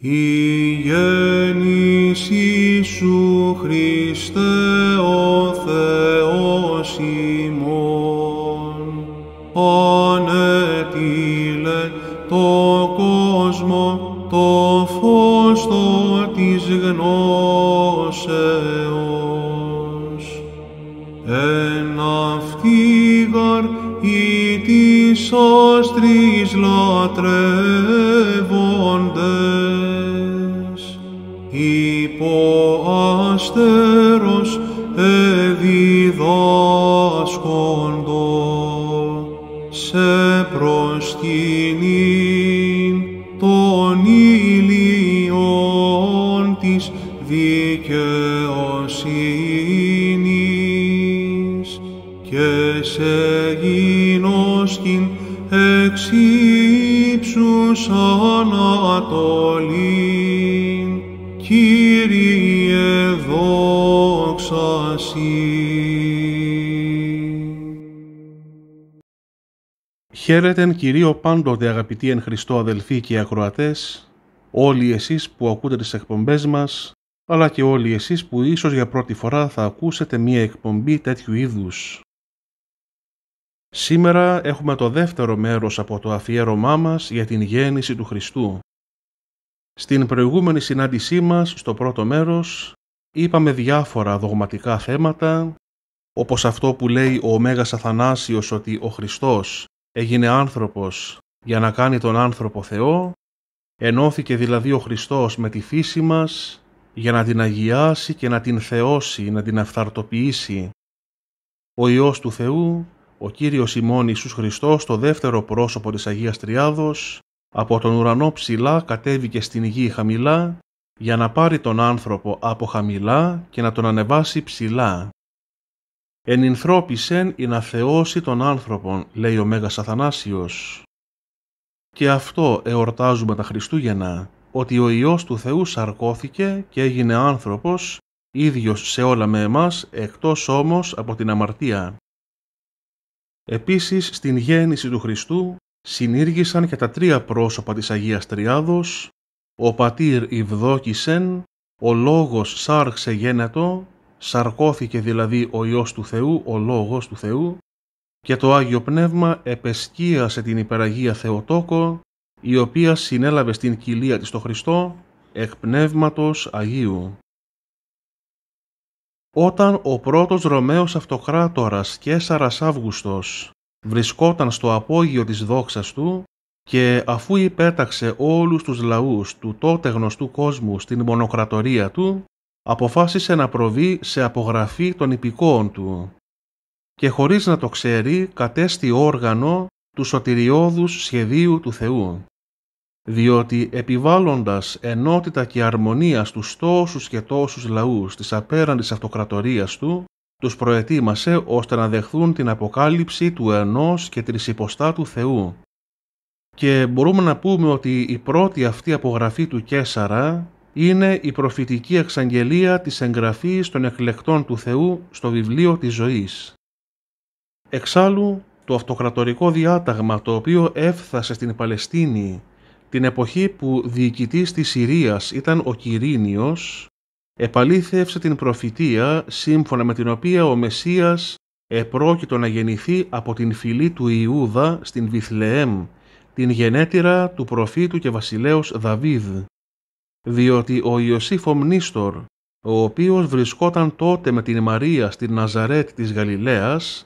Η γέννηση σου Χριστέ ύψους Κύριε δόξα Συ. Χαίρετεν Κυρίο πάντοτε αγαπητοί εν Χριστώ αδελφοί και ακροατές, όλοι εσείς που ακούτε τις εκπομπές μας, αλλά και όλοι εσείς που ίσως για πρώτη φορά θα ακούσετε μία εκπομπή τέτοιου είδους. Σήμερα έχουμε το δεύτερο μέρος από το αφιέρωμά μας για την γέννηση του Χριστού. Στην προηγούμενη συνάντησή μας, στο πρώτο μέρος, είπαμε διάφορα δογματικά θέματα, όπως αυτό που λέει ο Μέγας Αθανάσιος ότι ο Χριστός έγινε άνθρωπος για να κάνει τον άνθρωπο Θεό, ενώθηκε δηλαδή ο Χριστός με τη φύση μας για να την αγιάσει και να την θεώσει, να την αυθαρτοποιήσει. Ο του Θεού ο Κύριος ημών Ιησούς Χριστός, το δεύτερο πρόσωπο της Αγίας Τριάδος, από τον ουρανό ψηλά κατέβηκε στην γη χαμηλά, για να πάρει τον άνθρωπο από χαμηλά και να τον ανεβάσει ψηλά. ενθρώπισεν ή να θεώσει τον άνθρωπον, λέει ο Μέγας Αθανάσιος. Και αυτό εορτάζουμε τα Χριστούγεννα, ότι ο Υιός του Θεού σαρκώθηκε και έγινε άνθρωπος, ίδιος σε όλα με εμάς, εκτός όμως από την αμαρτία. Επίσης, στην γέννηση του Χριστού συνήργησαν και τα τρία πρόσωπα της Αγίας Τριάδος, ο πατήρ Ιβδόκησεν, ο λόγος σάρξε γένετο, σαρκώθηκε δηλαδή ο Υιός του Θεού, ο Λόγος του Θεού, και το Άγιο Πνεύμα επεσκίασε την υπεραγία Θεοτόκο, η οποία συνέλαβε στην κοιλία της το Χριστό, εκ Πνεύματος Αγίου όταν ο πρώτος Ρωμαίος αυτοκράτορας Κέσαρας Αύγουστος βρισκόταν στο απόγειο της δόξας του και αφού υπέταξε όλους τους λαούς του τότε γνωστού κόσμου στην μονοκρατορία του, αποφάσισε να προβεί σε απογραφή των υπηκόων του και χωρίς να το ξέρει κατέστη όργανο του σωτηριώδους σχεδίου του Θεού διότι επιβάλλοντας ενότητα και αρμονία στους τόσους και τόσους λαούς της απέραντης αυτοκρατορίας του, τους προετοίμασε ώστε να δεχθούν την αποκάλυψη του ενός και τρισυποστάτου Θεού. Και μπορούμε να πούμε ότι η πρώτη αυτή απογραφή του Κέσαρα είναι η προφητική εξαγγελία της εγγραφής των εκλεκτών του Θεού στο βιβλίο της ζωής. Εξάλλου, το αυτοκρατορικό διάταγμα το οποίο έφθασε στην Παλαιστίνη την εποχή που διοικητής της Συρίας ήταν ο Κυρίνιος, επαλήθευσε την προφητεία σύμφωνα με την οποία ο Μεσσίας επρόκειτο να γεννηθεί από την φυλή του Ιούδα στην Βιθλεέμ, την γενέτειρα του προφήτου και βασιλέως Δαβίδ. Διότι ο Ιωσήφ Μνίστορ, ο οποίος βρισκόταν τότε με την Μαρία στην Ναζαρέτ της Γαλιλαίας,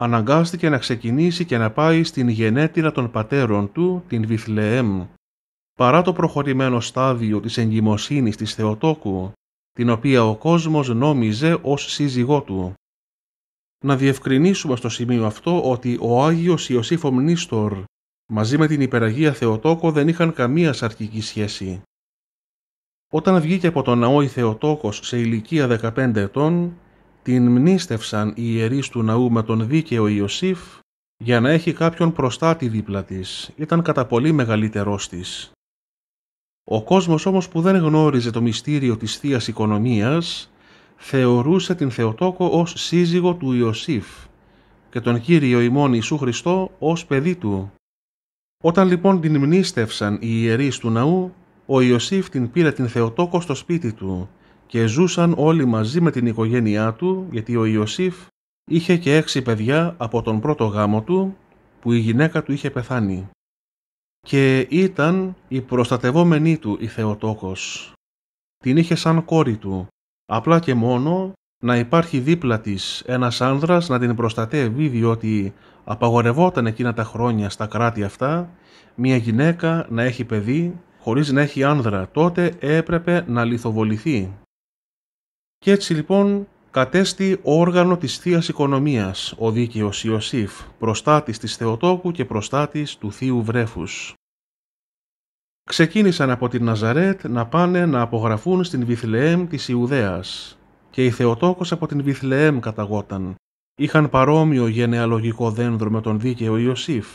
αναγκάστηκε να ξεκινήσει και να πάει στην γενέτειρα των πατέρων του, την Βιθλεέμ, παρά το προχωρημένο στάδιο της εγκυμοσύνης της Θεοτόκου, την οποία ο κόσμος νόμιζε ως σύζυγό του. Να διευκρινίσουμε στο σημείο αυτό ότι ο Άγιος Ιωσήφ Μνίστορ μαζί με την υπεραγία Θεοτόκο δεν είχαν καμία σαρκική σχέση. Όταν βγήκε από τον ναό η Θεοτόκος σε ηλικία 15 ετών, την μνήστευσαν οι ιερείς του ναού με τον δίκαιο Ιωσήφ για να έχει κάποιον προστάτη δίπλα της. Ήταν κατά πολύ μεγαλύτερός της. Ο κόσμος όμως που δεν γνώριζε το μυστήριο της θείας οικονομίας θεωρούσε την Θεοτόκο ως σύζυγο του Ιωσήφ και τον Κύριο ημών Ιησού Χριστό ως παιδί του. Όταν λοιπόν την μνήστευσαν οι ιερείς του ναού, ο Ιωσήφ την πήρε την Θεοτόκο στο σπίτι του και ζούσαν όλοι μαζί με την οικογένειά του γιατί ο Ιωσήφ είχε και έξι παιδιά από τον πρώτο γάμο του που η γυναίκα του είχε πεθάνει και ήταν η προστατευόμενή του η Θεοτόκος. Την είχε σαν κόρη του, απλά και μόνο να υπάρχει δίπλα της ένας άνδρας να την προστατεύει διότι απαγορευόταν εκείνα τα χρόνια στα κράτη αυτά μια γυναίκα να έχει παιδί χωρίς να έχει άνδρα. Τότε έπρεπε να λιθοβοληθεί. Και έτσι λοιπόν κατέστη όργανο της θείας Οικονομίας, ο δίκαιος Ιωσήφ, προστάτης της Θεοτόκου και προστάτης του Θείου Βρέφους. Ξεκίνησαν από την Ναζαρέτ να πάνε να απογραφούν στην Βιθλεέμ της Ιουδαίας και η Θεοτόκος από την Βιθλεέμ καταγόταν. Είχαν παρόμοιο γενεαλογικό δένδρο με τον δίκαιο Ιωσήφ.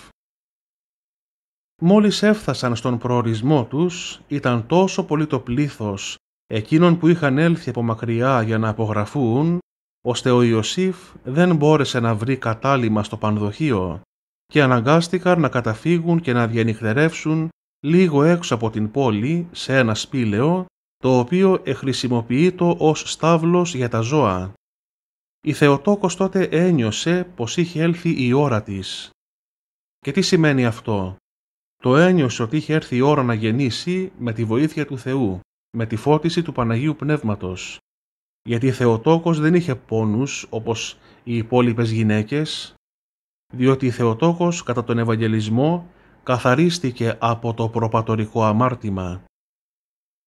Μόλις έφτασαν στον προορισμό τους, ήταν τόσο πολύ το πλήθος εκείνων που είχαν έλθει από μακριά για να απογραφούν, ώστε ο Ιωσήφ δεν μπόρεσε να βρει κατάλημα στο πανδοχείο και αναγκάστηκαν να καταφύγουν και να διανυχτερεύσουν λίγο έξω από την πόλη σε ένα σπήλαιο, το οποίο εχρησιμοποιείτο ως στάβλος για τα ζώα. Η Θεοτόκος τότε ένιωσε πως είχε έλθει η ώρα της. Και τι σημαίνει αυτό. Το ένιωσε ότι είχε έρθει η ώρα να γεννήσει με τη βοήθεια του Θεού με τη φώτιση του Παναγίου Πνεύματος, γιατί η Θεοτόκος δεν είχε πόνους όπως οι υπόλοιπες γυναίκες, διότι η Θεοτόκος κατά τον Ευαγγελισμό καθαρίστηκε από το προπατορικό αμάρτημα.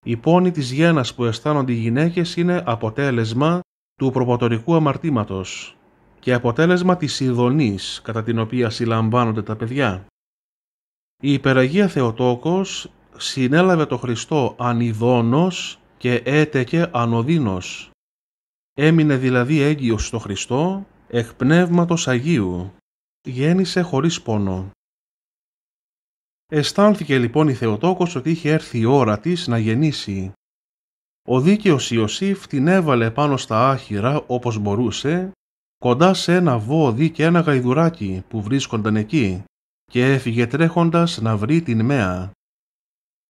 Η πόνη της γένας που αισθάνονται οι γυναίκες είναι αποτέλεσμα του προπατορικού αμαρτήματος και αποτέλεσμα της ειδονής κατά την οποία συλλαμβάνονται τα παιδιά. Η υπεραγία Θεοτόκος συνέλαβε το Χριστό ανιδόνος και έτεκε ανωδύνος. Έμεινε δηλαδή έγκυος στο Χριστό, εκ πνεύματος Αγίου. Γέννησε χωρίς πόνο. Αισθάνθηκε λοιπόν η Θεοτόκος ότι είχε έρθει η ώρα της να γεννήσει. Ο δίκαιος Ιωσήφ την έβαλε πάνω στα άχυρα όπως μπορούσε, κοντά σε ένα βόδι και ένα γαϊδουράκι που βρίσκονταν εκεί και έφυγε τρέχοντας να βρει την μέα.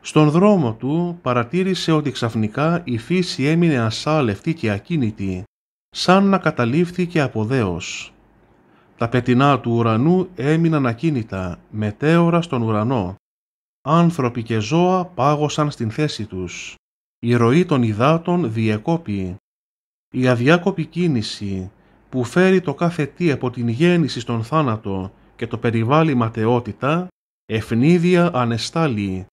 Στον δρόμο του παρατήρησε ότι ξαφνικά η φύση έμεινε ασάλευτη και ακίνητη, σαν να καταλήφθηκε από δέος. Τα πετεινά του ουρανού έμειναν ακίνητα, μετέωρα στον ουρανό. Άνθρωποι και ζώα πάγωσαν στην θέση τους. Η ροή των υδάτων διεκόπη. Η αδιάκοπη κίνηση που φέρει το κάθε τι από την γέννηση στον θάνατο και το περιβάλλει ματαιότητα, ευνίδια ανεστάλλει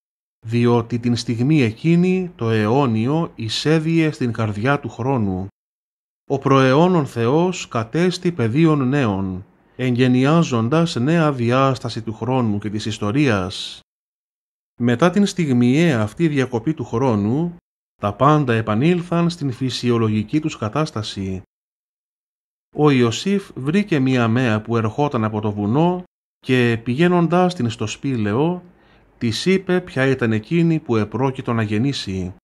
διότι την στιγμή εκείνη το αιώνιο εισέδιε στην καρδιά του χρόνου. Ο προαιώνων Θεός κατέστη πεδίων νέων, εγγενιάζοντας νέα διάσταση του χρόνου και της ιστορίας. Μετά την στιγμιαία ε, αυτή διακοπή του χρόνου, τα πάντα επανήλθαν στην φυσιολογική τους κατάσταση. Ο Ιωσήφ βρήκε μία μέα που ερχόταν από το βουνό και πηγαίνοντας την στο σπήλαιο Της είπε ποια ήταν εκείνη που επρόκειτο να γεννήσει.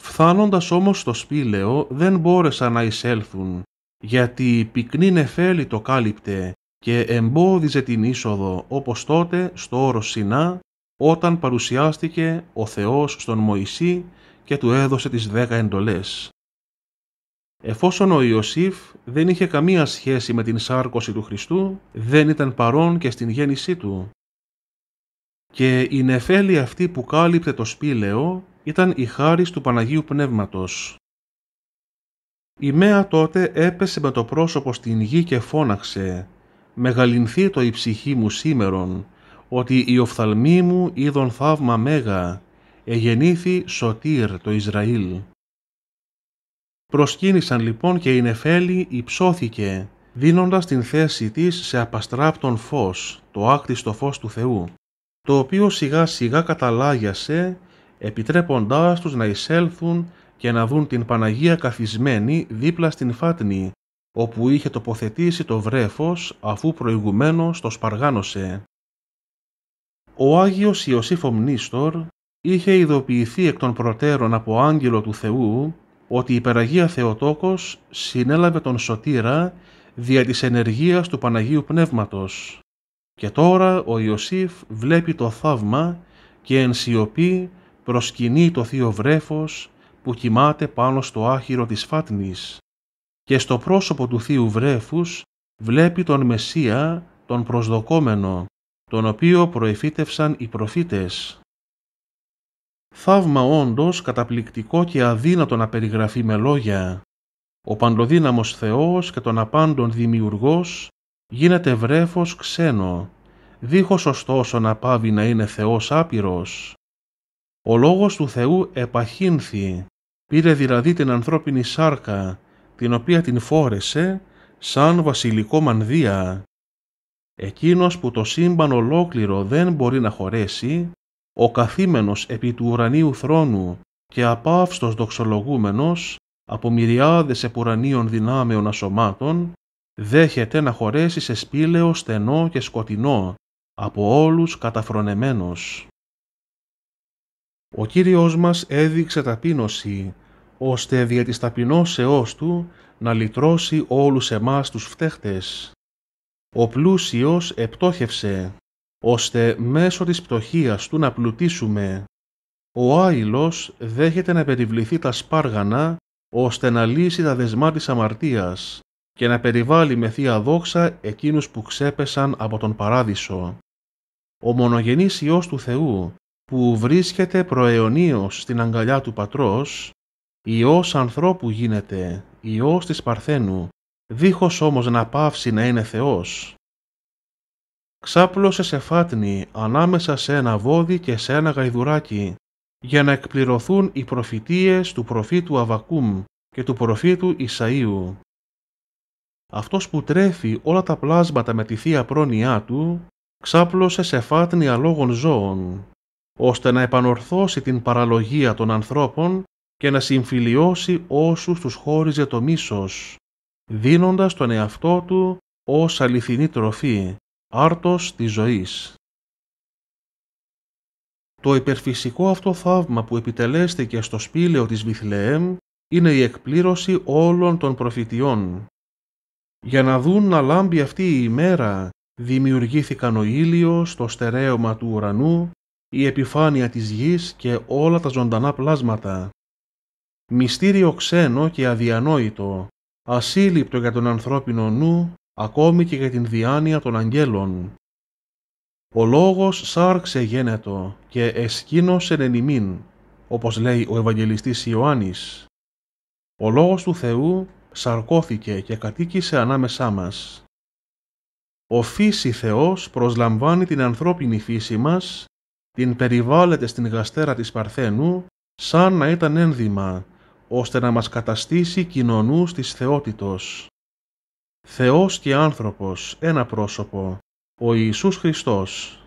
Φθάνοντας όμως στο σπήλαιο δεν μπόρεσαν να εισέλθουν, γιατί η πυκνή νεφέλη το κάλυπτε και εμπόδιζε την είσοδο όπως τότε στο όρος Σινά όταν παρουσιάστηκε ο Θεός στον Μωυσή και του έδωσε τις δέκα εντολές. Εφόσον ο Ιωσήφ δεν είχε καμία σχέση με την σάρκωση του Χριστού, δεν ήταν παρόν και στην γέννησή του. Και η νεφέλη αυτή που κάλυπτε το σπήλαιο ήταν η χάρις του Παναγίου Πνεύματος. Η Μέα τότε έπεσε με το πρόσωπο στην γη και φώναξε «Μεγαλυνθεί το η ψυχή μου σήμερον, ότι η οφθαλμή μου είδον θαύμα μέγα, εγεννήθη Σωτήρ το Ισραήλ». Προσκύνησαν λοιπόν και η Νεφέλη υψώθηκε, δίνοντας την θέση της σε απαστράπτον φως, το άκτιστο φως του Θεού το οποίο σιγά σιγά καταλάγιασε, επιτρέποντάς τους να εισέλθουν και να δουν την Παναγία καθισμένη δίπλα στην Φάτνη, όπου είχε τοποθετήσει το βρέφος αφού προηγουμένως το σπαργάνωσε. Ο Άγιος Ιωσήφο Μνίστορ είχε ειδοποιηθεί εκ των προτέρων από άγγελο του Θεού ότι η Υπεραγία Θεοτόκος συνέλαβε τον Σωτήρα δια της ενεργίας του Παναγίου Πνεύματος. Και τώρα ο Ιωσήφ βλέπει το θαύμα και εν σιωπή προσκυνεί το θείο βρέφος που κοιμάται πάνω στο άχυρο της φάτνης και στο πρόσωπο του θείου βρέφους βλέπει τον Μεσσία, τον προσδοκόμενο, τον οποίο προεφήτευσαν οι προφήτες. Θαύμα όντως καταπληκτικό και αδύνατο να περιγραφεί με λόγια. Ο παντοδύναμος Θεός και τον απάντων Δημιουργός γίνεται βρέφος ξένο, δίχως ωστόσο να πάβει να είναι Θεός άπειρος. Ο λόγος του Θεού επαχύνθη, πήρε δηλαδή την ανθρώπινη σάρκα, την οποία την φόρεσε σαν βασιλικό μανδύα. Εκείνος που το σύμπαν ολόκληρο δεν μπορεί να χωρέσει, ο καθήμενος επί του ουρανίου θρόνου και απαύστος δοξολογούμενος από μυριάδες επουρανίων δυνάμεων ασωμάτων, δέχεται να χωρέσει σε σπήλαιο στενό και σκοτεινό, από όλους καταφρονεμένος. Ο Κύριος μας έδειξε ταπείνωση, ώστε δια της ταπεινώσεώς Του να λυτρώσει όλους εμάς τους φταίχτες. Ο πλούσιος επτόχευσε, ώστε μέσω της πτωχίας Του να πλουτίσουμε. Ο άιλος δέχεται να περιβληθεί τα σπάργανα, ώστε να λύσει τα δεσμά της αμαρτίας και να περιβάλλει με θεία δόξα εκείνους που ξέπεσαν από τον Παράδεισο. Ο μονογενής Υιός του Θεού, που βρίσκεται προαιωνίως στην αγκαλιά του Πατρός, Υιός ανθρώπου γίνεται, Υιός της Παρθένου, δίχως όμως να πάυσει να είναι Θεός. Ξάπλωσε σε φάτνη ανάμεσα σε ένα βόδι και σε ένα γαϊδουράκι, για να εκπληρωθούν οι προφητείες του προφήτου Αβακούμ και του προφήτου Ισαΐου αυτός που τρέφει όλα τα πλάσματα με τη θεία πρόνοιά του, ξάπλωσε σε φάτνη αλόγων ζώων, ώστε να επανορθώσει την παραλογία των ανθρώπων και να συμφιλιώσει όσους τους χώριζε το μίσος, δίνοντας τον εαυτό του ως αληθινή τροφή, άρτος της ζωής. Το υπερφυσικό αυτό θαύμα που επιτελέστηκε στο σπήλαιο της Βιθλεέμ είναι η εκπλήρωση όλων των προφητιών, για να δουν να λάμπει αυτή η ημέρα, δημιουργήθηκαν ο ήλιος, το στερέωμα του ουρανού, η επιφάνεια της γης και όλα τα ζωντανά πλάσματα. Μυστήριο ξένο και αδιανόητο, ασύλληπτο για τον ανθρώπινο νου, ακόμη και για την διάνοια των αγγέλων. Ο λόγος σάρξε γένετο και εσκήνωσε νενιμιν όπως λέει ο Ευαγγελιστής Ιωάννης. Ο λόγος του Θεού σαρκώθηκε και κατοίκησε ανάμεσά μας. Ο φύσης Θεός προσλαμβάνει την ανθρώπινη φύση μας, την περιβάλλεται στην γαστέρα της Παρθένου, σαν να ήταν ένδυμα, ώστε να μας καταστήσει κοινωνούς της θεότητος. Θεός και άνθρωπος, ένα πρόσωπο, ο Ιησούς Χριστός.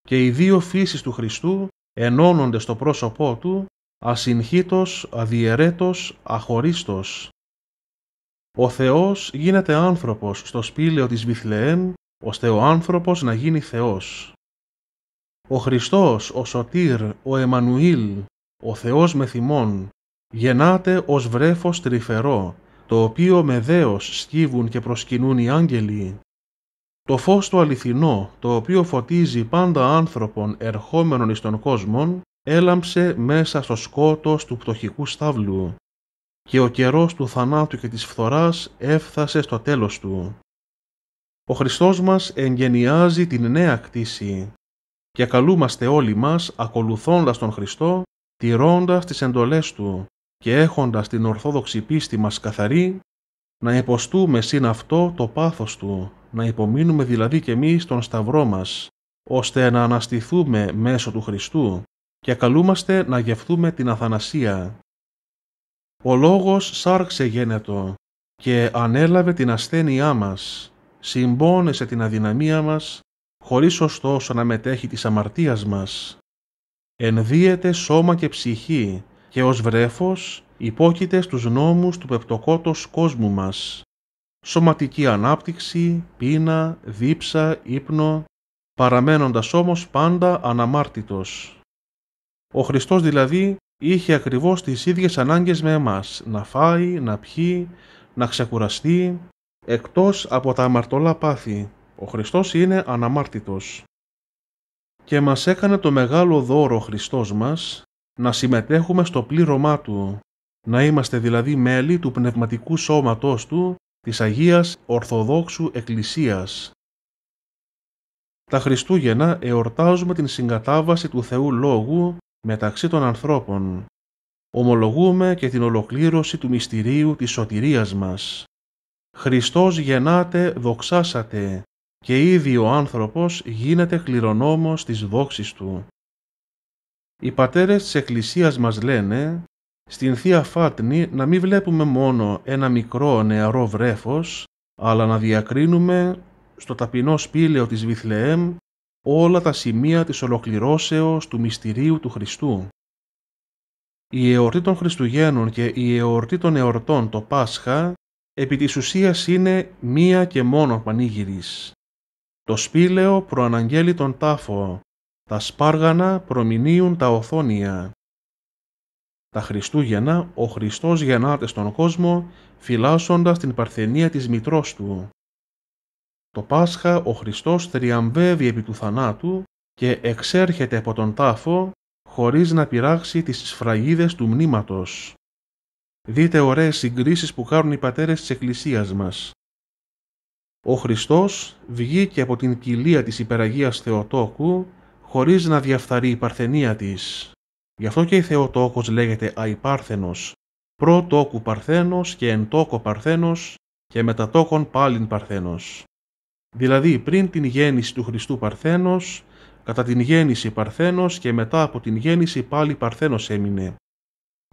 Και οι δύο φύσεις του Χριστού ενώνονται στο πρόσωπό του, ασυγχύτως, αδιαιρέτος, αχωρίστος, ο Θεός γίνεται άνθρωπος στο σπήλαιο της Βιθλεέμ, ώστε ο άνθρωπος να γίνει Θεός. Ο Χριστός, ο Σωτήρ, ο Εμμανουήλ, ο Θεός με θυμών, γεννάται ως βρέφος τρυφερό, το οποίο με δέος σκύβουν και προσκυνούν οι άγγελοι. Το φως του αληθινό, το οποίο φωτίζει πάντα άνθρωπον ερχόμενον εις τον κόσμον, έλαμψε μέσα στο σκότος του πτωχικού στάβλου και ο καιρός του θανάτου και της φθοράς έφθασε στο τέλος του. Ο Χριστός μας εγγενιάζει την νέα κτήση και καλούμαστε όλοι μας ακολουθώντας τον Χριστό, τηρώντας τις εντολές Του και έχοντας την ορθόδοξη πίστη μας καθαρή, να υποστούμε σύν αυτό το πάθος Του, να υπομείνουμε δηλαδή και εμείς τον σταυρό μας, ώστε να αναστηθούμε μέσω του Χριστού και καλούμαστε να γευθούμε την αθανασία ο λόγος σάρξε γένετο και ανέλαβε την ασθένειά μας, συμπόνεσε την αδυναμία μας, χωρίς ωστόσο να μετέχει της αμαρτίας μας. Ενδύεται σώμα και ψυχή και ως βρέφος υπόκειται στους νόμους του πεπτοκότος κόσμου μας. Σωματική ανάπτυξη, πείνα, δίψα, ύπνο, παραμένοντας όμως πάντα αναμάρτητος. Ο Χριστός δηλαδή είχε ακριβώς τις ίδιες ανάγκες με εμάς, να φάει, να πιει, να ξεκουραστεί, εκτός από τα αμαρτωλά πάθη. Ο Χριστός είναι αναμάρτητος. Και μας έκανε το μεγάλο δώρο ο Χριστός μας να συμμετέχουμε στο πλήρωμά Του, να είμαστε δηλαδή μέλη του πνευματικού σώματός Του, της Αγίας Ορθοδόξου Εκκλησίας. Τα Χριστούγεννα εορτάζουμε την συγκατάβαση του Θεού Λόγου μεταξύ των ανθρώπων. Ομολογούμε και την ολοκλήρωση του μυστηρίου της σωτηρίας μας. Χριστός γεννάτε, δοξάσατε και ήδη ο άνθρωπος γίνεται κληρονόμος της δόξης του. Οι πατέρες της Εκκλησίας μας λένε στην Θεία Φάτνη να μην βλέπουμε μόνο ένα μικρό νεαρό βρέφος, αλλά να διακρίνουμε στο ταπεινό σπήλαιο της Βιθλεέμ όλα τα σημεία της ολοκληρώσεως του μυστηρίου του Χριστού. Η εορτή των Χριστουγέννων και η εορτή των εορτών το Πάσχα επί της ουσίας είναι μία και μόνο πανήγυρης. Το σπήλαιο προαναγγέλει τον τάφο, τα σπάργανα προμηνύουν τα οθόνια. Τα Χριστούγεννα ο Χριστός γεννάται στον κόσμο φυλάσσοντας την παρθενία της μητρός του. Το Πάσχα ο Χριστός θριαμβεύει επί του θανάτου και εξέρχεται από τον τάφο χωρίς να πειράξει τις σφραγίδες του μνήματος. Δείτε ωραίες συγκρίσεις που κάνουν οι πατέρες της Εκκλησίας μας. Ο Χριστός βγήκε από την κοιλία της υπεραγίας Θεοτόκου χωρίς να διαφθαρεί η παρθενία της. Γι' αυτό και η Θεοτόκος λέγεται αϊπάρθενος, προτόκου παρθένος και εντόκο παρθένος και μετατόκον πάλιν παρθένος. Δηλαδή πριν την γέννηση του Χριστού Παρθένος, κατά την γέννηση Παρθένος και μετά από την γέννηση πάλι Παρθένος έμεινε.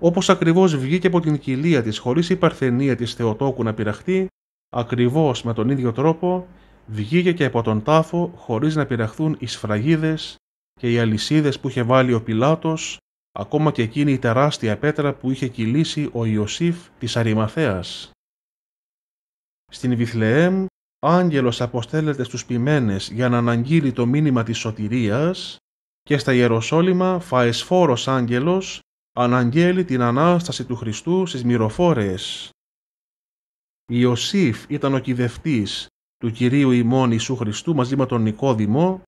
Όπως ακριβώς βγήκε από την κοιλία της χωρίς η παρθενία της Θεοτόκου να πειραχτεί, ακριβώς με τον ίδιο τρόπο βγήκε και από τον τάφο χωρίς να πειραχθούν οι σφραγίδες και οι αλυσίδες που είχε βάλει ο Πιλάτος, ακόμα και εκείνη η τεράστια πέτρα που είχε κυλήσει ο Ιωσήφ της Αριμαθέας. Στην Βιθλεέμ άγγελος αποστέλλεται στους ποιμένες για να αναγγείλει το μήνυμα της σωτηρίας και στα Ιεροσόλυμα φαεσφόρος άγγελος αναγγέλει την Ανάσταση του Χριστού στις μυροφόρες. Ιωσήφ ήταν ο κηδευτής του Κυρίου ημών Ιησού Χριστού μαζί με τον Νικόδημο,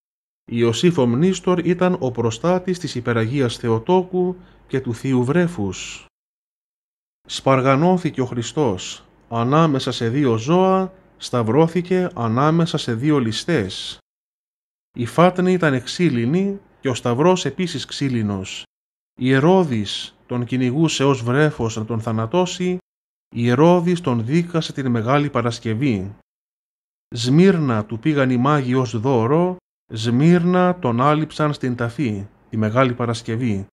Ιωσήφ ο Μνίστορ ήταν ο προστάτης της υπεραγίας Θεοτόκου και του Θείου Βρέφους. Σπαργανώθηκε ο Χριστός ανάμεσα σε δύο ζώα σταυρώθηκε ανάμεσα σε δύο ληστές. Η Φάτνη ήταν ξύλινη και ο σταυρός επίσης ξύλινος. Η Ερώδης τον κυνηγούσε ως βρέφος να τον θανατώσει, η Ερώδης τον δίκασε την Μεγάλη Παρασκευή. Σμύρνα του πήγαν οι μάγοι ως δώρο, Σμύρνα τον άλυψαν στην ταφή, τη Μεγάλη Παρασκευή.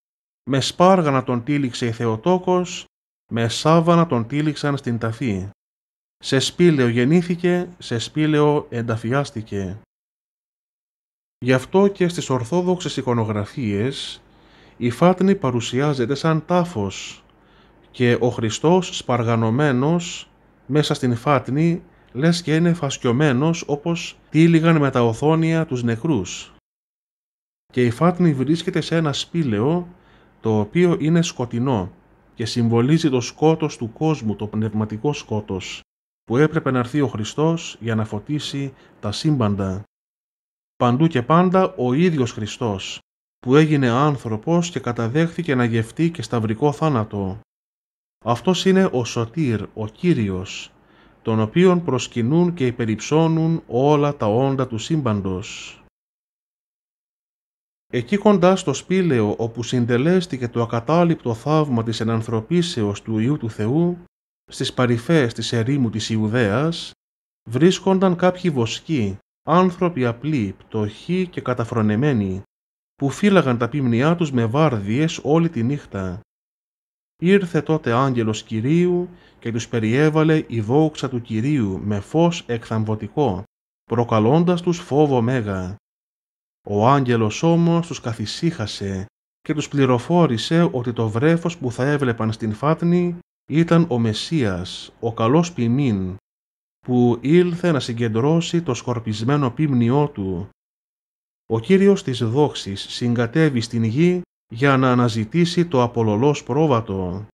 Με σπάργανα τον τύλιξε η Θεοτόκος, με σάβανα τον τύλιξαν στην ταφή. Σε σπήλαιο γεννήθηκε, σε σπήλαιο ενταφιάστηκε. Γι' αυτό και στις ορθόδοξες εικονογραφίες η φάτνη παρουσιάζεται σαν τάφος και ο Χριστός σπαργανωμένος μέσα στην φάτνη λες και είναι φασκιωμένος όπως τύλιγαν με τα οθόνια τους νεκρούς. Και η φάτνη βρίσκεται σε ένα σπήλαιο το οποίο είναι σκοτεινό και συμβολίζει το σκότος του κόσμου, το πνευματικό σκότος που έπρεπε να έρθει ο Χριστός για να φωτίσει τα σύμπαντα. Παντού και πάντα ο ίδιος Χριστός, που έγινε άνθρωπος και καταδέχθηκε να γευτεί και σταυρικό θάνατο. Αυτός είναι ο Σωτήρ, ο Κύριος, τον οποίον προσκυνούν και υπεριψώνουν όλα τα όντα του σύμπαντος. Εκεί κοντά στο σπήλαιο όπου συντελέστηκε το ακατάληπτο θαύμα της ενανθρωπίσεως του Ιού του Θεού, στις παρυφές της ερήμου της Ιουδαίας βρίσκονταν κάποιοι βοσκοί, άνθρωποι απλοί, πτωχοί και καταφρονεμένοι, που φύλαγαν τα πίμνιά τους με βάρδιες όλη τη νύχτα. Ήρθε τότε άγγελος Κυρίου και τους περιέβαλε η δόξα του Κυρίου με φως εκθαμβωτικό, προκαλώντας τους φόβο μέγα. Ο άγγελος όμως τους καθησύχασε και τους πληροφόρησε ότι το βρέφος που θα έβλεπαν στην φάτνη ήταν ο Μεσσίας, ο καλός ποιμήν, που ήλθε να συγκεντρώσει το σκορπισμένο ποιμνιό του. Ο Κύριος της δόξης συγκατεύει στην γη για να αναζητήσει το απολολός πρόβατο.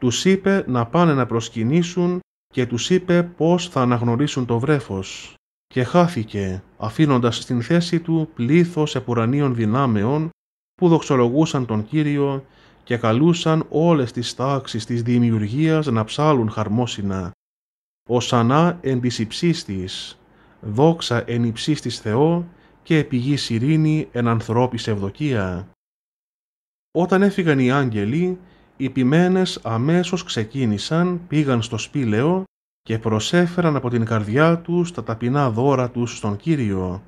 Τους είπε να πάνε να προσκυνήσουν και τους είπε πώς θα αναγνωρίσουν το βρέφος και χάθηκε, αφήνοντας στην θέση του πλήθος επουρανίων δυνάμεων που δοξολογούσαν τον Κύριο και καλούσαν όλες τις τάξεις της δημιουργίας να ψάλουν χαρμόσυνα. Οσανά εν της υψής δόξα εν υψής Θεό και πηγή ειρήνη εν ανθρώπης ευδοκία. Όταν έφυγαν οι άγγελοι, οι ποιμένες αμέσως ξεκίνησαν, πήγαν στο σπήλαιο και προσέφεραν από την καρδιά τους τα ταπεινά δώρα τους στον Κύριο.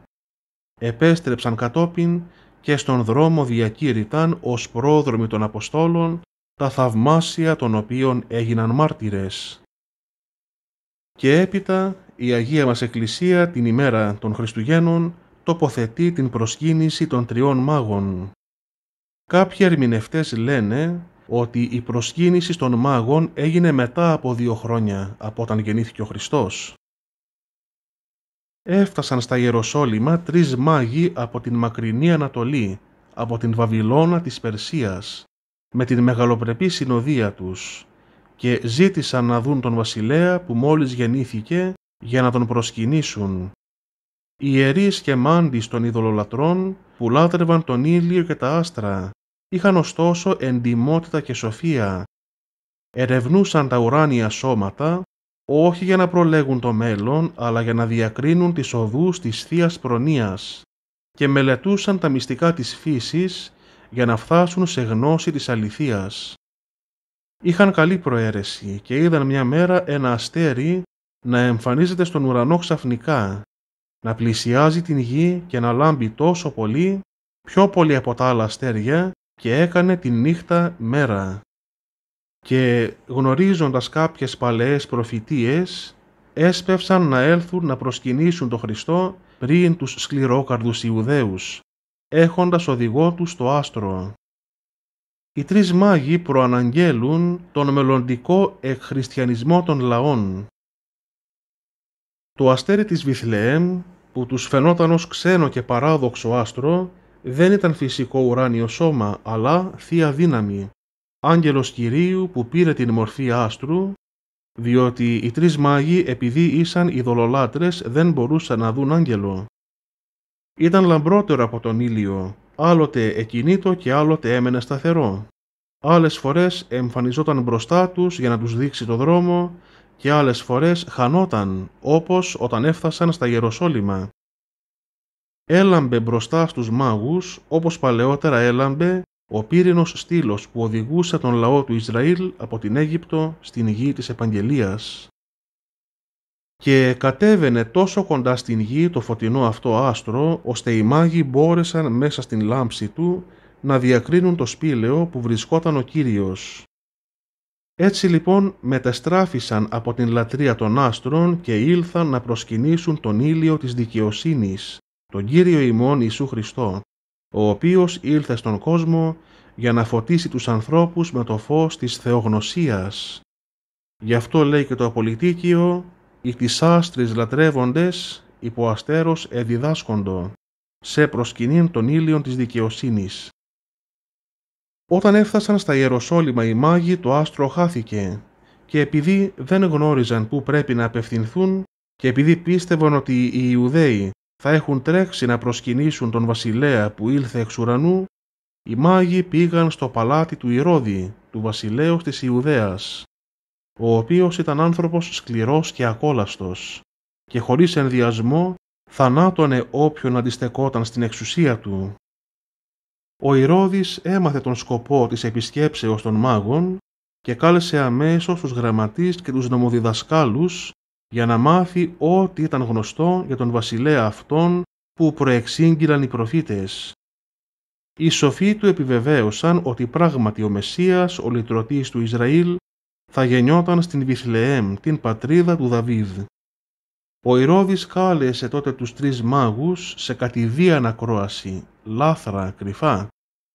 Επέστρεψαν κατόπιν και στον δρόμο διακήρυταν ως πρόδρομοι των Αποστόλων τα θαυμάσια των οποίων έγιναν μάρτυρες. Και έπειτα η Αγία μας Εκκλησία την ημέρα των Χριστουγέννων τοποθετεί την προσκύνηση των τριών μάγων. Κάποιοι ερμηνευτές λένε ότι η προσκύνηση των μάγων έγινε μετά από δύο χρόνια από όταν γεννήθηκε ο Χριστός έφτασαν στα Ιεροσόλυμα τρεις μάγοι από την μακρινή Ανατολή, από την Βαβυλώνα της Περσίας, με την μεγαλοπρεπή συνοδεία τους και ζήτησαν να δουν τον βασιλέα που μόλις γεννήθηκε για να τον προσκυνήσουν. Οι ιερείς και μάντις των ειδωλολατρών που λάτρευαν τον ήλιο και τα άστρα είχαν ωστόσο εντιμότητα και σοφία. Ερευνούσαν τα ουράνια σώματα όχι για να προλέγουν το μέλλον, αλλά για να διακρίνουν τις οδούς της θείας προνοίας και μελετούσαν τα μυστικά της φύσης για να φτάσουν σε γνώση της αληθείας. Είχαν καλή προαίρεση και είδαν μια μέρα ένα αστέρι να εμφανίζεται στον ουρανό ξαφνικά, να πλησιάζει την γη και να λάμπει τόσο πολύ, πιο πολύ από τα άλλα αστέρια και έκανε τη νύχτα μέρα και γνωρίζοντας κάποιες παλαιές προφητείες έσπευσαν να έλθουν να προσκυνήσουν τον Χριστό πριν τους σκληρόκαρδους Ιουδαίους, έχοντας οδηγό τους το άστρο. Οι τρεις μάγοι προαναγγέλουν τον μελλοντικό εκχριστιανισμό των λαών. Το αστέρι της Βιθλεέμ, που τους φαινόταν ως ξένο και παράδοξο άστρο, δεν ήταν φυσικό ουράνιο σώμα, αλλά θεία δύναμη άγγελος Κυρίου που πήρε την μορφή άστρου, διότι οι τρεις μάγοι επειδή ήσαν ειδωλολάτρες δεν μπορούσαν να δουν άγγελο. Ήταν λαμπρότερο από τον ήλιο, άλλοτε εκινήτο και άλλοτε έμενε σταθερό. Άλλες φορές εμφανιζόταν μπροστά τους για να τους δείξει το δρόμο και άλλες φορές χανόταν, όπως όταν έφτασαν στα Ιεροσόλυμα. Έλαμπε μπροστά στους μάγους, όπως παλαιότερα έλαμπε ο πύρινος στήλος που οδηγούσε τον λαό του Ισραήλ από την Αίγυπτο στην γη της Επαγγελίας. Και κατέβαινε τόσο κοντά στην γη το φωτεινό αυτό άστρο, ώστε οι μάγοι μπόρεσαν μέσα στην λάμψη του να διακρίνουν το σπήλαιο που βρισκόταν ο Κύριος. Έτσι λοιπόν μετεστράφησαν από την λατρεία των άστρων και ήλθαν να προσκυνήσουν τον ήλιο της δικαιοσύνης, τον Κύριο ημών Ιησού Χριστό ο οποίος ήλθε στον κόσμο για να φωτίσει τους ανθρώπους με το φως της θεογνωσίας. Γι' αυτό λέει και το απολυτίκιο «Οι τις άστρες λατρεύοντες υπό αστέρος εδιδάσκοντο, σε προσκυνήν των ήλιων της δικαιοσύνης». Όταν έφτασαν στα Ιεροσόλυμα οι μάγοι το άστρο χάθηκε και επειδή δεν γνώριζαν πού πρέπει να απευθυνθούν και επειδή πίστευαν ότι οι Ιουδαίοι θα έχουν τρέξει να προσκυνήσουν τον βασιλέα που ήλθε εξ ουρανού, οι μάγοι πήγαν στο παλάτι του Ηρώδη, του βασιλέως της Ιουδαίας, ο οποίος ήταν άνθρωπος σκληρός και ακόλαστος, και χωρίς ενδιασμό θανάτωνε όποιον αντιστεκόταν στην εξουσία του. Ο Ηρώδης έμαθε τον σκοπό της επισκέψεως των μάγων και κάλεσε αμέσως τους γραμματείς και τους νομοδιδασκάλους για να μάθει ό,τι ήταν γνωστό για τον βασιλέα αυτόν που προεξήγγυλαν οι προφήτες. Οι σοφοί του επιβεβαίωσαν ότι πράγματι ο Μεσσίας, ο λυτρωτής του Ισραήλ, θα γεννιόταν στην Βιθλεέμ, την πατρίδα του Δαβίδ. Ο Ηρώδης κάλεσε τότε τους τρεις μάγους σε κατηδία ακρόαση, λάθρα, κρυφά,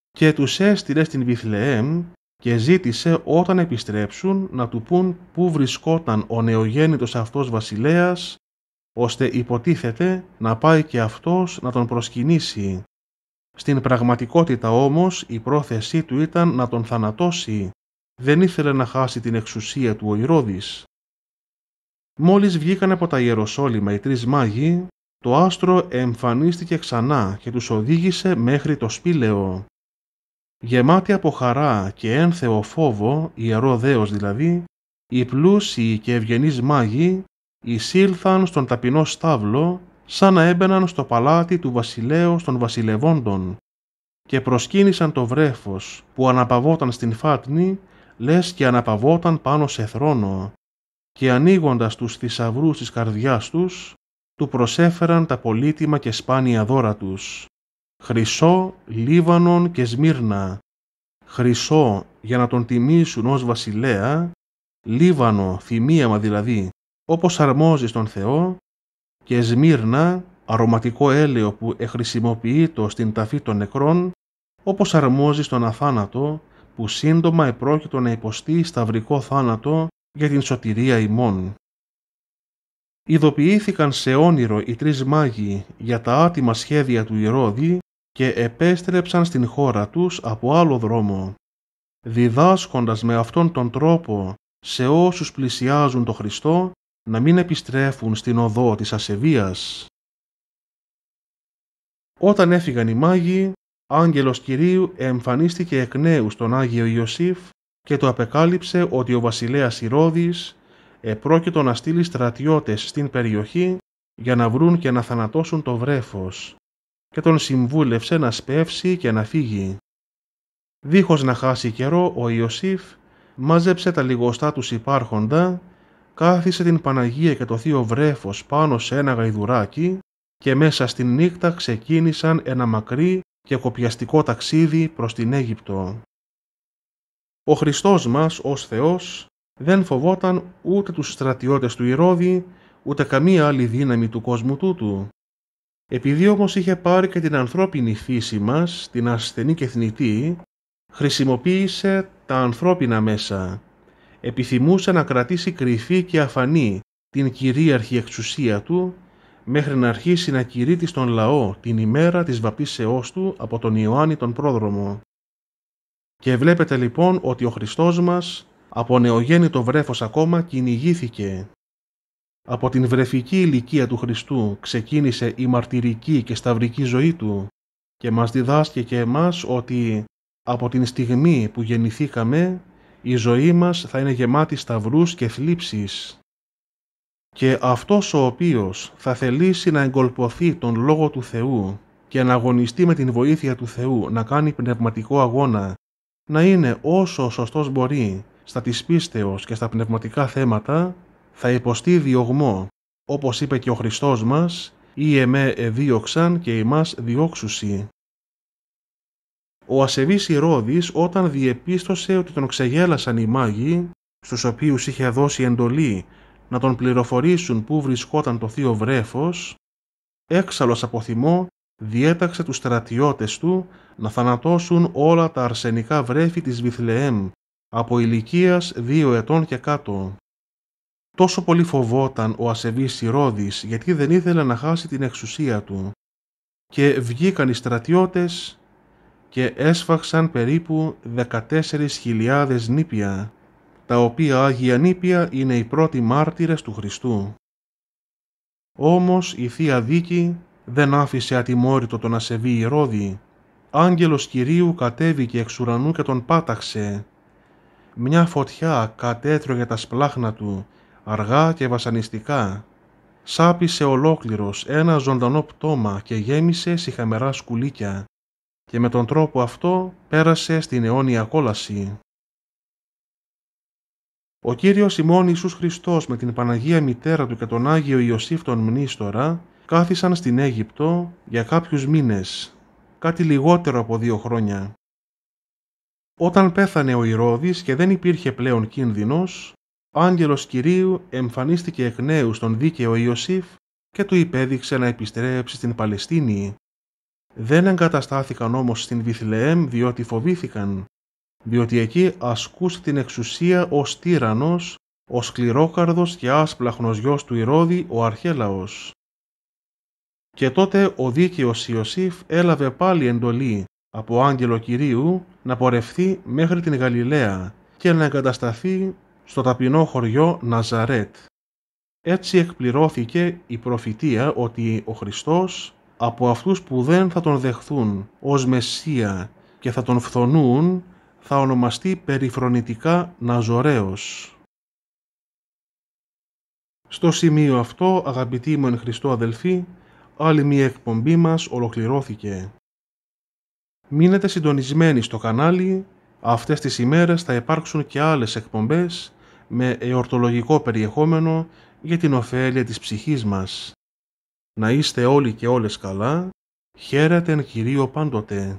και τους έστειλε στην Βιθλεέμ και ζήτησε όταν επιστρέψουν να του πούν πού βρισκόταν ο νεογέννητος αυτός βασιλέας, ώστε υποτίθεται να πάει και αυτός να τον προσκυνήσει. Στην πραγματικότητα όμως η πρόθεσή του ήταν να τον θανατώσει, δεν ήθελε να χάσει την εξουσία του ο Ηρώδης. Μόλις βγήκαν από τα Ιεροσόλυμα οι τρεις μάγοι, το άστρο εμφανίστηκε ξανά και τους οδήγησε μέχρι το σπήλαιο. Γεμάτη από χαρά και ένθεο φόβο, ιερό δέος δηλαδή, οι πλούσιοι και ευγενείς μάγοι εισήλθαν στον ταπεινό στάβλο σαν να έμπαιναν στο παλάτι του βασιλέως των βασιλευόντων και προσκύνησαν το βρέφος που αναπαυόταν στην φάτνη λες και αναπαυόταν πάνω σε θρόνο και ανοίγοντας τους θησαυρούς της καρδιάς τους του προσέφεραν τα πολύτιμα και σπάνια δώρα τους χρυσό Λίβανον και Σμύρνα, χρυσό για να τον τιμήσουν ως βασιλέα, Λίβανο, θυμίαμα δηλαδή, όπως αρμόζει στον Θεό, και Σμύρνα, αρωματικό έλαιο που εχρησιμοποιείτο στην ταφή των νεκρών, όπως αρμόζει στον αθάνατο, που σύντομα επρόκειτο να υποστεί σταυρικό θάνατο για την σωτηρία ημών. Ειδοποιήθηκαν σε όνειρο οι τρεις μάγοι για τα άτιμα σχέδια του Ηρώδη και επέστρεψαν στην χώρα τους από άλλο δρόμο, διδάσκοντας με αυτόν τον τρόπο σε όσους πλησιάζουν το Χριστό να μην επιστρέφουν στην οδό της ασεβίας. Όταν έφυγαν οι μάγοι, άγγελος Κυρίου εμφανίστηκε εκ νέου στον Άγιο Ιωσήφ και το απεκάλυψε ότι ο βασιλέας Ηρώδης επρόκειτο να στείλει στρατιώτες στην περιοχή για να βρουν και να θανατώσουν το βρέφος και τον συμβούλευσε να σπεύσει και να φύγει. Δίχως να χάσει καιρό, ο Ιωσήφ μάζεψε τα λιγοστά τους υπάρχοντα, κάθισε την Παναγία και το Θείο Βρέφος πάνω σε ένα γαϊδουράκι και μέσα στην νύχτα ξεκίνησαν ένα μακρύ και κοπιαστικό ταξίδι προς την Αίγυπτο. Ο Χριστός μας ως Θεός δεν φοβόταν ούτε τους στρατιώτες του Ηρώδη, ούτε καμία άλλη δύναμη του κόσμου τούτου, επειδή όμως είχε πάρει και την ανθρώπινη φύση μας, την ασθενή και θνητή, χρησιμοποίησε τα ανθρώπινα μέσα. Επιθυμούσε να κρατήσει κρυφή και αφανή την κυρίαρχη εξουσία του, μέχρι να αρχίσει να κηρύττει στον λαό την ημέρα της βαπτίσεώς του από τον Ιωάννη τον πρόδρομο. Και βλέπετε λοιπόν ότι ο Χριστός μας από νεογέννητο βρέφος ακόμα κυνηγήθηκε από την βρεφική ηλικία του Χριστού ξεκίνησε η μαρτυρική και σταυρική ζωή του και μας διδάσκει και εμάς ότι από την στιγμή που γεννηθήκαμε η ζωή μας θα είναι γεμάτη σταυρούς και θλίψεις. Και αυτός ο οποίος θα θελήσει να εγκολπωθεί τον Λόγο του Θεού και να αγωνιστεί με την βοήθεια του Θεού να κάνει πνευματικό αγώνα, να είναι όσο σωστός μπορεί στα της πίστεως και στα πνευματικά θέματα, θα υποστεί διωγμό, όπως είπε και ο Χριστός μας, «Ή εμέ εδίωξαν και ημάς διώξουσι». Ο ασεβής Ηρώδης όταν διεπίστωσε ότι τον ξεγέλασαν οι μάγοι, στους οποίους είχε δώσει εντολή να τον πληροφορήσουν πού βρισκόταν το θείο βρέφος, έξαλλος από θυμό διέταξε τους στρατιώτες του να θανατώσουν όλα τα αρσενικά βρέφη της Βιθλεέμ από ηλικίας δύο ετών και κάτω. Τόσο πολύ φοβόταν ο ασεβής Ηρώδης γιατί δεν ήθελε να χάσει την εξουσία του και βγήκαν οι στρατιώτες και έσφαξαν περίπου 14.000 νήπια, τα οποία Άγια Νήπια είναι οι πρώτοι μάρτυρες του Χριστού. Όμως η Θεία Δίκη δεν άφησε ατιμόρυτο τον ασεβή Ηρώδη. Άγγελος Κυρίου κατέβηκε εξ ουρανού και τον πάταξε. Μια φωτιά κατέτρωγε τα σπλάχνα του αργά και βασανιστικά. Σάπισε ολόκληρος ένα ζωντανό πτώμα και γέμισε συχαμερά σκουλίκια και με τον τρόπο αυτό πέρασε στην αιώνια κόλαση. Ο Κύριος ημών Ιησούς Χριστός με την Παναγία Μητέρα του και τον Άγιο Ιωσήφ τον Μνήστορα κάθισαν στην Αίγυπτο για κάποιους μήνες, κάτι λιγότερο από δύο χρόνια. Όταν πέθανε ο Ηρώδης και δεν υπήρχε πλέον κίνδυνος, ο άγγελος Κυρίου εμφανίστηκε εκ νέου στον δίκαιο Ιωσήφ και του υπέδειξε να επιστρέψει στην Παλαιστίνη. Δεν εγκαταστάθηκαν όμως στην Βιθλεέμ διότι φοβήθηκαν, διότι εκεί ασκούσε την εξουσία ο τύρανος, ο σκληρόκαρδος και άσπλαχνος γιος του Ηρώδη ο Αρχέλαος. Και τότε ο δίκαιος Ιωσήφ έλαβε πάλι εντολή από άγγελο Κυρίου να πορευθεί μέχρι την Γαλιλαία και να εγκατασταθεί στο ταπεινό χωριό Ναζαρέτ. Έτσι εκπληρώθηκε η προφητεία ότι ο Χριστός από αυτούς που δεν θα τον δεχθούν ως Μεσσία και θα τον φθονούν θα ονομαστεί περιφρονητικά Ναζωραίος. Στο σημείο αυτό, αγαπητοί μου εν Χριστώ αδελφοί, άλλη μία εκπομπή μας ολοκληρώθηκε. Μείνετε συντονισμένοι στο κανάλι Αυτές τις ημέρες θα υπάρξουν και άλλες εκπομπές με εορτολογικό περιεχόμενο για την ωφέλεια της ψυχής μας. Να είστε όλοι και όλες καλά, χαίρετε εν Κυρίω πάντοτε.